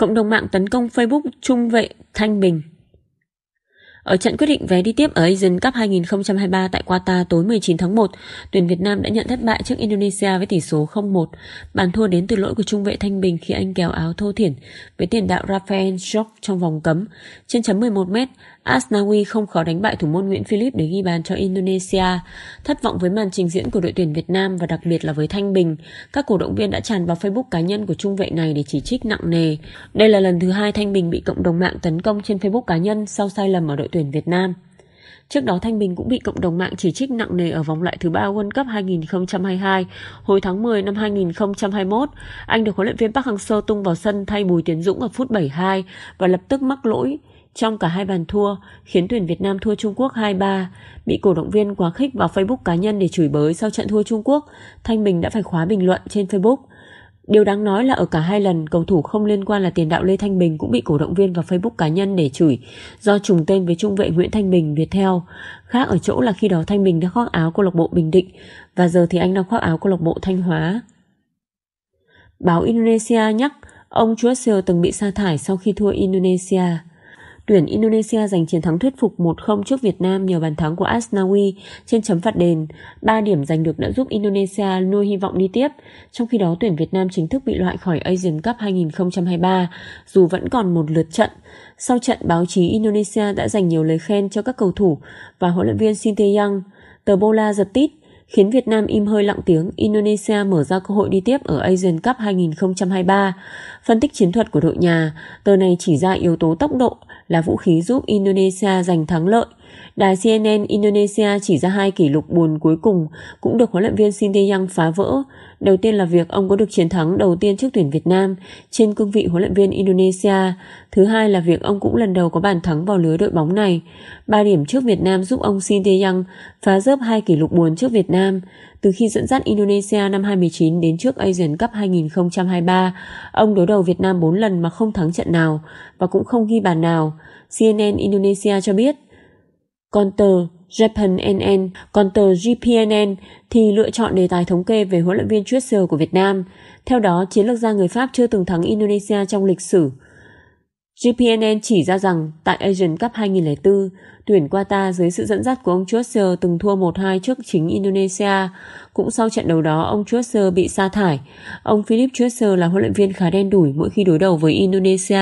Cộng đồng mạng tấn công Facebook Trung vệ Thanh Bình ở trận quyết định vé đi tiếp ở Asian Cup 2023 tại Qatar tối 19 tháng 1, tuyển Việt Nam đã nhận thất bại trước Indonesia với tỷ số 0-1. Bàn thua đến từ lỗi của trung vệ Thanh Bình khi anh kéo áo thô thiển với tiền đạo Rafael Jok trong vòng cấm. Trên chấm 11m, Asnawi không khó đánh bại thủ môn Nguyễn Philip để ghi bàn cho Indonesia. Thất vọng với màn trình diễn của đội tuyển Việt Nam và đặc biệt là với Thanh Bình, các cổ động viên đã tràn vào Facebook cá nhân của trung vệ này để chỉ trích nặng nề. Đây là lần thứ hai Thanh Bình bị cộng đồng mạng tấn công trên Facebook cá nhân sau sai lầm ở đội tuyển Việt Nam. Trước đó Thanh Bình cũng bị cộng đồng mạng chỉ trích nặng nề ở vòng loại thứ ba World Cup 2022. Hồi tháng 10 năm 2021, anh được huấn luyện viên Park Hang-seo tung vào sân thay Bùi Tiến Dũng ở phút 72 và lập tức mắc lỗi trong cả hai bàn thua khiến tuyển Việt Nam thua Trung Quốc 2-3, bị cổ động viên quá khích vào Facebook cá nhân để chửi bới sau trận thua Trung Quốc, Thanh Bình đã phải khóa bình luận trên Facebook. Điều đáng nói là ở cả hai lần cầu thủ không liên quan là tiền đạo Lê Thanh Bình cũng bị cổ động viên vào Facebook cá nhân để chửi do trùng tên với trung vệ Nguyễn Thanh Bình Việt theo. Khác ở chỗ là khi đó Thanh Bình đã khoác áo câu lạc bộ Bình Định và giờ thì anh đang khoác áo câu lạc bộ Thanh Hóa. Báo Indonesia nhắc ông Chuasil từng bị sa thải sau khi thua Indonesia tuyển Indonesia giành chiến thắng thuyết phục 1-0 trước Việt Nam nhờ bàn thắng của Asnawi trên chấm phạt đền. 3 điểm giành được đã giúp Indonesia nuôi hy vọng đi tiếp. Trong khi đó, tuyển Việt Nam chính thức bị loại khỏi Asian Cup 2023 dù vẫn còn một lượt trận. Sau trận, báo chí Indonesia đã dành nhiều lời khen cho các cầu thủ và huấn luyện viên Sinteyang. Tờ Bola giật tít khiến Việt Nam im hơi lặng tiếng, Indonesia mở ra cơ hội đi tiếp ở Asian Cup 2023. Phân tích chiến thuật của đội nhà, tờ này chỉ ra yếu tố tốc độ là vũ khí giúp Indonesia giành thắng lợi. Đài CNN Indonesia chỉ ra hai kỷ lục buồn cuối cùng cũng được huấn luyện viên Shin tae phá vỡ Đầu tiên là việc ông có được chiến thắng đầu tiên trước tuyển Việt Nam trên cương vị huấn luyện viên Indonesia. Thứ hai là việc ông cũng lần đầu có bàn thắng vào lưới đội bóng này. Ba điểm trước Việt Nam giúp ông Shin Tae-yang phá rớp hai kỷ lục buồn trước Việt Nam. Từ khi dẫn dắt Indonesia năm 2019 đến trước Asian Cup 2023, ông đối đầu Việt Nam 4 lần mà không thắng trận nào và cũng không ghi bàn nào. CNN Indonesia cho biết. Còn tờ Japan NN, còn tờ GPNN thì lựa chọn đề tài thống kê về huấn luyện viên Tresser của Việt Nam. Theo đó, chiến lược gia người Pháp chưa từng thắng Indonesia trong lịch sử. GPNN chỉ ra rằng tại Asian Cup 2004, tuyển Qatar dưới sự dẫn dắt của ông Chaucer từng thua 1-2 trước chính Indonesia. Cũng sau trận đấu đó, ông Chaucer bị sa thải. Ông Philip Chaucer là huấn luyện viên khá đen đủi mỗi khi đối đầu với Indonesia.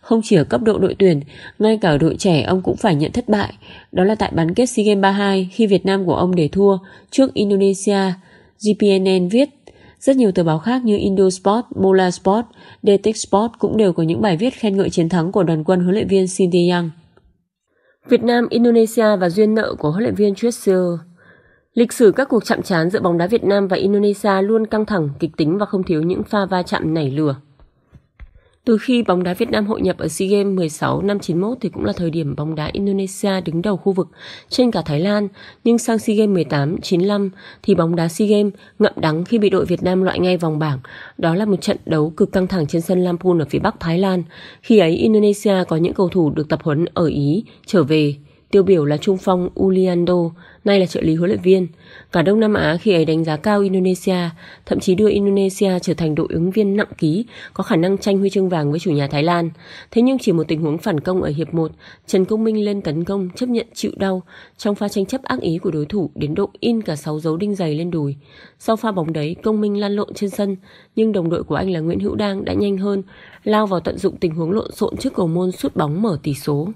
Không chỉ ở cấp độ đội tuyển, ngay cả ở đội trẻ ông cũng phải nhận thất bại. Đó là tại bán kết SEA Games 32 khi Việt Nam của ông để thua trước Indonesia. GPNN viết rất nhiều tờ báo khác như Indosport, Mola Sport, Detect Sport cũng đều có những bài viết khen ngợi chiến thắng của đoàn quân huấn luyện viên Shin tae Việt Nam, Indonesia và duyên nợ của huấn luyện viên Tresor Lịch sử các cuộc chạm trán giữa bóng đá Việt Nam và Indonesia luôn căng thẳng, kịch tính và không thiếu những pha va chạm nảy lửa. Từ khi bóng đá Việt Nam hội nhập ở SEA Games 16 năm 91 thì cũng là thời điểm bóng đá Indonesia đứng đầu khu vực trên cả Thái Lan, nhưng sang SEA Games 18 95 thì bóng đá SEA Games ngậm đắng khi bị đội Việt Nam loại ngay vòng bảng. Đó là một trận đấu cực căng thẳng trên sân Lampung ở phía Bắc Thái Lan. Khi ấy Indonesia có những cầu thủ được tập huấn ở Ý trở về tiêu biểu là trung phong Uliando, nay là trợ lý huấn luyện viên. Cả Đông Nam Á khi ấy đánh giá cao Indonesia, thậm chí đưa Indonesia trở thành đội ứng viên nặng ký, có khả năng tranh huy chương vàng với chủ nhà Thái Lan. Thế nhưng chỉ một tình huống phản công ở hiệp 1, Trần Công Minh lên tấn công chấp nhận chịu đau trong pha tranh chấp ác ý của đối thủ đến độ in cả 6 dấu đinh giày lên đùi. Sau pha bóng đấy, Công Minh lan lộn trên sân, nhưng đồng đội của anh là Nguyễn Hữu Đang đã nhanh hơn, lao vào tận dụng tình huống lộn xộn trước cầu môn sút bóng mở tỷ số.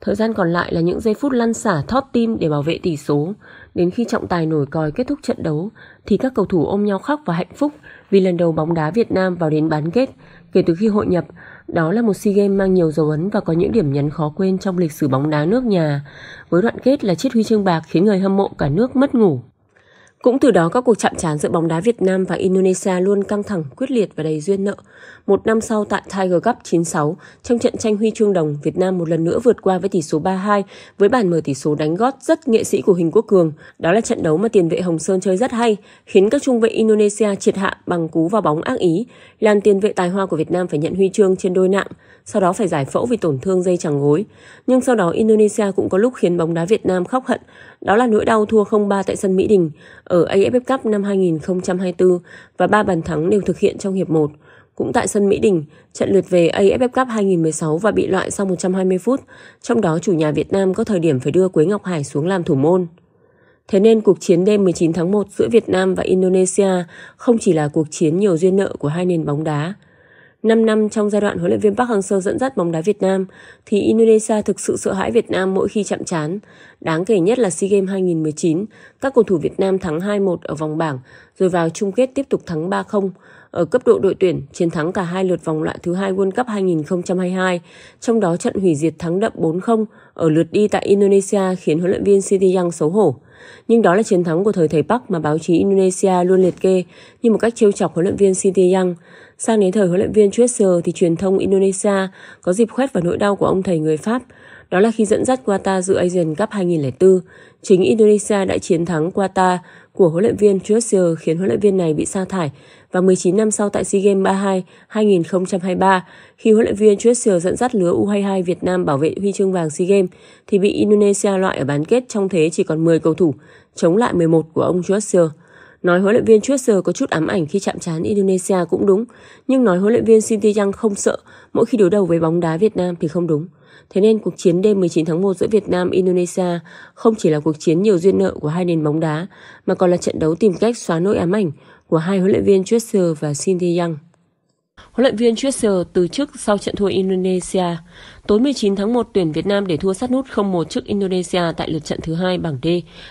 Thời gian còn lại là những giây phút lăn xả thót tim để bảo vệ tỷ số. Đến khi trọng tài nổi còi kết thúc trận đấu thì các cầu thủ ôm nhau khóc và hạnh phúc vì lần đầu bóng đá Việt Nam vào đến bán kết kể từ khi hội nhập. Đó là một SEA Games mang nhiều dấu ấn và có những điểm nhấn khó quên trong lịch sử bóng đá nước nhà. Với đoạn kết là chiếc huy chương bạc khiến người hâm mộ cả nước mất ngủ. Cũng từ đó các cuộc chạm trán giữa bóng đá Việt Nam và Indonesia luôn căng thẳng, quyết liệt và đầy duyên nợ. Một năm sau tại Tiger Cup 96, trong trận tranh huy chương đồng, Việt Nam một lần nữa vượt qua với tỷ số 3-2 với bàn mở tỷ số đánh gót rất nghệ sĩ của Hình Quốc Cường. Đó là trận đấu mà tiền vệ Hồng Sơn chơi rất hay, khiến các trung vệ Indonesia triệt hạ bằng cú vào bóng ác ý, làm tiền vệ tài hoa của Việt Nam phải nhận huy chương trên đôi nặng sau đó phải giải phẫu vì tổn thương dây chằng gối. Nhưng sau đó Indonesia cũng có lúc khiến bóng đá Việt Nam khóc hận, đó là nỗi đau thua 0-3 tại sân Mỹ Đình ở AFF Cup năm 2024 và ba bàn thắng đều thực hiện trong hiệp 1. Cũng tại sân Mỹ Đình, trận lượt về AFF Cup 2016 và bị loại sau 120 phút, trong đó chủ nhà Việt Nam có thời điểm phải đưa Quế Ngọc Hải xuống làm thủ môn. Thế nên cuộc chiến đêm 19 tháng 1 giữa Việt Nam và Indonesia không chỉ là cuộc chiến nhiều duyên nợ của hai nền bóng đá, 5 năm trong giai đoạn huấn luyện viên Park Hang-seo dẫn dắt bóng đá Việt Nam thì Indonesia thực sự sợ hãi Việt Nam mỗi khi chạm trán. Đáng kể nhất là SEA Games 2019, các cầu thủ Việt Nam thắng 2-1 ở vòng bảng rồi vào chung kết tiếp tục thắng 3-0. Ở cấp độ đội tuyển, chiến thắng cả hai lượt vòng loại thứ hai World Cup 2022, trong đó trận hủy diệt thắng đậm 4-0 ở lượt đi tại Indonesia khiến huấn luyện viên Sinteyong xấu hổ. Nhưng đó là chiến thắng của thời thầy Park mà báo chí Indonesia luôn liệt kê như một cách trêu chọc huấn luyện viên Sinteyang. Sang đến thời huấn luyện viên Tresser thì truyền thông Indonesia có dịp khoét vào nỗi đau của ông thầy người Pháp. Đó là khi dẫn dắt Qatar dự Asian Cup 2004, chính Indonesia đã chiến thắng Qatar của huấn luyện viên Tresser khiến huấn luyện viên này bị sa thải và 19 năm sau tại SEA Games 32 2023 khi huấn luyện viên Churchill dẫn dắt lứa U22 Việt Nam bảo vệ huy chương vàng SEA Games thì bị Indonesia loại ở bán kết trong thế chỉ còn 10 cầu thủ, chống lại 11 của ông Churchill. Nói huấn luyện viên Churchill có chút ám ảnh khi chạm trán Indonesia cũng đúng, nhưng nói huấn luyện viên Shin tae không sợ mỗi khi đối đầu với bóng đá Việt Nam thì không đúng. Thế nên cuộc chiến đêm 19 tháng 1 giữa Việt Nam Indonesia không chỉ là cuộc chiến nhiều duyên nợ của hai nền bóng đá mà còn là trận đấu tìm cách xóa nỗi ám ảnh, của hai huấn luyện viên Chester và Cindy Young. Huấn luyện viên Chester từ chức sau trận thua Indonesia Tối 19 tháng 1, tuyển Việt Nam để thua sát nút 0-1 trước Indonesia tại lượt trận thứ hai bảng D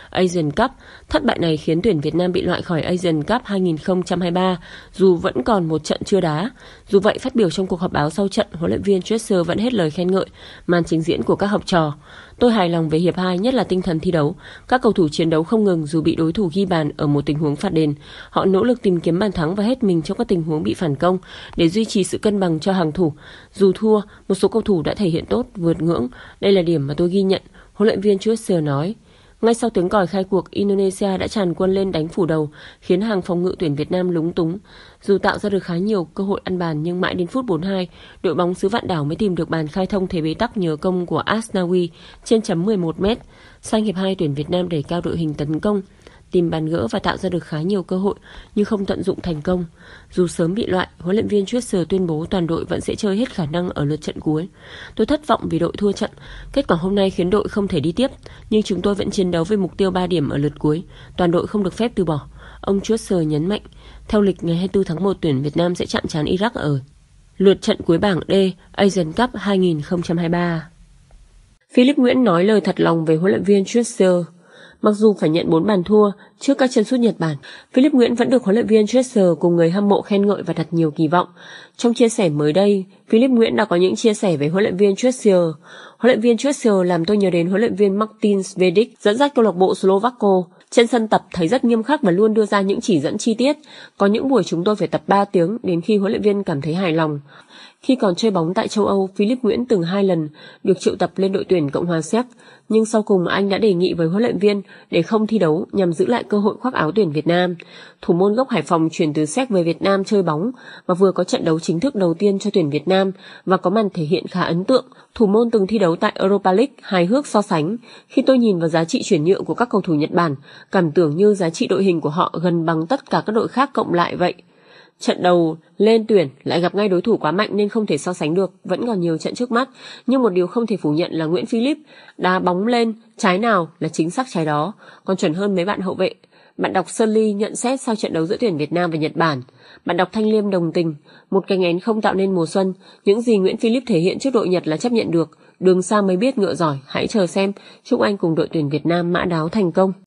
Asian Cup. Thất bại này khiến tuyển Việt Nam bị loại khỏi Asian Cup 2023 dù vẫn còn một trận chưa đá. Dù vậy, phát biểu trong cuộc họp báo sau trận, huấn luyện viên Tresser vẫn hết lời khen ngợi màn trình diễn của các học trò. Tôi hài lòng về hiệp 2, nhất là tinh thần thi đấu. Các cầu thủ chiến đấu không ngừng dù bị đối thủ ghi bàn ở một tình huống phạt đền. Họ nỗ lực tìm kiếm bàn thắng và hết mình trong các tình huống bị phản công để duy trì sự cân bằng cho hàng thủ. Dù thua, một số cầu thủ đã thể hiện tốt, vượt ngưỡng. Đây là điểm mà tôi ghi nhận, huấn luyện viên chưa Chusser nói. Ngay sau tiếng còi khai cuộc, Indonesia đã tràn quân lên đánh phủ đầu, khiến hàng phòng ngự tuyển Việt Nam lúng túng. Dù tạo ra được khá nhiều cơ hội ăn bàn nhưng mãi đến phút 42, đội bóng xứ vạn đảo mới tìm được bàn khai thông thế bế tắc nhờ công của Asnawi trên chấm 11 m. Sang hiệp 2, tuyển Việt Nam đẩy cao đội hình tấn công, tìm bàn gỡ và tạo ra được khá nhiều cơ hội nhưng không tận dụng thành công. Dù sớm bị loại, huấn luyện viên Twitter tuyên bố toàn đội vẫn sẽ chơi hết khả năng ở lượt trận cuối. Tôi thất vọng vì đội thua trận. Kết quả hôm nay khiến đội không thể đi tiếp, nhưng chúng tôi vẫn chiến đấu với mục tiêu 3 điểm ở lượt cuối. Toàn đội không được phép từ bỏ. Ông Twitter nhấn mạnh, theo lịch ngày 24 tháng 1 tuyển Việt Nam sẽ chạm trán Iraq ở lượt trận cuối bảng D Asian Cup 2023. Philip Nguyễn nói lời thật lòng về huấn luyện viên Twitter. Mặc dù phải nhận 4 bàn thua trước các chân sút Nhật Bản, Philip Nguyễn vẫn được huấn luyện viên Tresser cùng người hâm mộ khen ngợi và đặt nhiều kỳ vọng. Trong chia sẻ mới đây, Philip Nguyễn đã có những chia sẻ với huấn luyện viên Tresser. Huấn luyện viên Tresser làm tôi nhớ đến huấn luyện viên Martin Svedic dẫn dắt câu lạc bộ slovakia. Trên sân tập thấy rất nghiêm khắc và luôn đưa ra những chỉ dẫn chi tiết. Có những buổi chúng tôi phải tập 3 tiếng đến khi huấn luyện viên cảm thấy hài lòng. Khi còn chơi bóng tại châu Âu, Philip Nguyễn từng hai lần được triệu tập lên đội tuyển Cộng hòa Séc, nhưng sau cùng anh đã đề nghị với huấn luyện viên để không thi đấu nhằm giữ lại cơ hội khoác áo tuyển Việt Nam. Thủ môn gốc Hải Phòng chuyển từ Séc về Việt Nam chơi bóng và vừa có trận đấu chính thức đầu tiên cho tuyển Việt Nam và có màn thể hiện khá ấn tượng. Thủ môn từng thi đấu tại Europa League hài hước so sánh, khi tôi nhìn vào giá trị chuyển nhượng của các cầu thủ Nhật Bản, cảm tưởng như giá trị đội hình của họ gần bằng tất cả các đội khác cộng lại vậy. Trận đầu lên tuyển lại gặp ngay đối thủ quá mạnh nên không thể so sánh được, vẫn còn nhiều trận trước mắt. Nhưng một điều không thể phủ nhận là Nguyễn Philip đá bóng lên, trái nào là chính xác trái đó, còn chuẩn hơn mấy bạn hậu vệ. Bạn đọc Sơn Ly nhận xét sau trận đấu giữa tuyển Việt Nam và Nhật Bản. Bạn đọc Thanh Liêm đồng tình, một cánh én không tạo nên mùa xuân, những gì Nguyễn Philip thể hiện trước đội Nhật là chấp nhận được. Đường xa mới biết ngựa giỏi, hãy chờ xem. Chúc anh cùng đội tuyển Việt Nam mã đáo thành công.